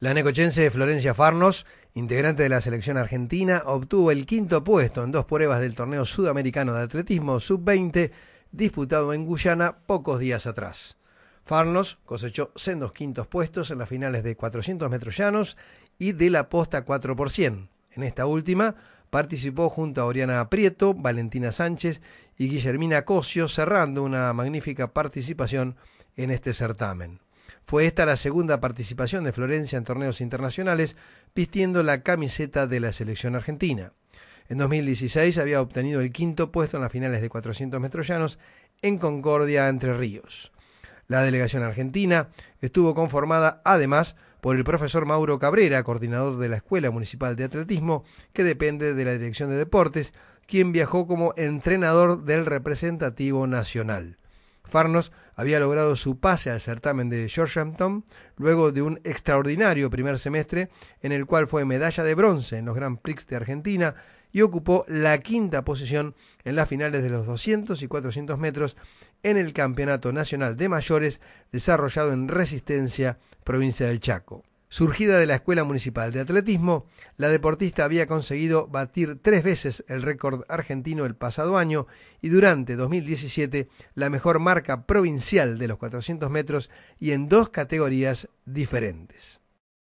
La necochense Florencia Farnos, integrante de la selección argentina, obtuvo el quinto puesto en dos pruebas del torneo sudamericano de atletismo sub-20 disputado en Guyana pocos días atrás. Farnos cosechó sendos quintos puestos en las finales de 400 metros llanos y de la posta 4 por 100. En esta última participó junto a Oriana Prieto, Valentina Sánchez y Guillermina Cosio, cerrando una magnífica participación en este certamen. Fue esta la segunda participación de Florencia en torneos internacionales, vistiendo la camiseta de la selección argentina. En 2016 había obtenido el quinto puesto en las finales de 400 metros en Concordia, Entre Ríos. La delegación argentina estuvo conformada además por el profesor Mauro Cabrera, coordinador de la Escuela Municipal de Atletismo, que depende de la Dirección de Deportes, quien viajó como entrenador del representativo nacional. Farnos había logrado su pase al certamen de Georgetown luego de un extraordinario primer semestre en el cual fue medalla de bronce en los Grand Prix de Argentina y ocupó la quinta posición en las finales de los 200 y 400 metros en el Campeonato Nacional de Mayores desarrollado en Resistencia, provincia del Chaco. Surgida de la Escuela Municipal de Atletismo, la deportista había conseguido batir tres veces el récord argentino el pasado año y durante 2017 la mejor marca provincial de los 400 metros y en dos categorías diferentes.